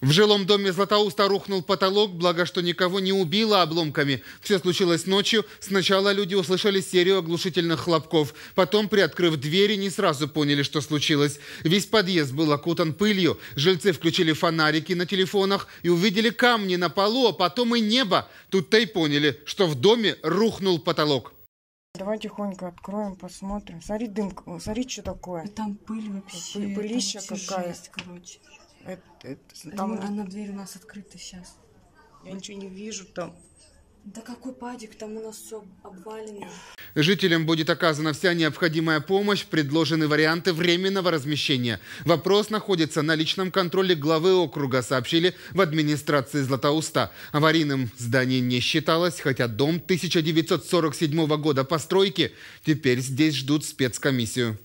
В жилом доме Златоуста рухнул потолок, благо что никого не убило обломками. Все случилось ночью. Сначала люди услышали серию оглушительных хлопков. Потом, приоткрыв двери, не сразу поняли, что случилось. Весь подъезд был окутан пылью. Жильцы включили фонарики на телефонах и увидели камни на полу, а потом и небо. Тут-то и поняли, что в доме рухнул потолок. Давай тихонько откроем, посмотрим. Смотри, дым, смотри, что такое. Там пыль вообще. Пылища какая. Жесть, короче. Это, это, там... Она, она дверь у нас открыта сейчас. Я ничего не вижу там. Да какой падик, там у нас все обвалено. Жителям будет оказана вся необходимая помощь, предложены варианты временного размещения. Вопрос находится на личном контроле главы округа, сообщили в администрации Златоуста. Аварийным здание не считалось, хотя дом 1947 года постройки теперь здесь ждут спецкомиссию.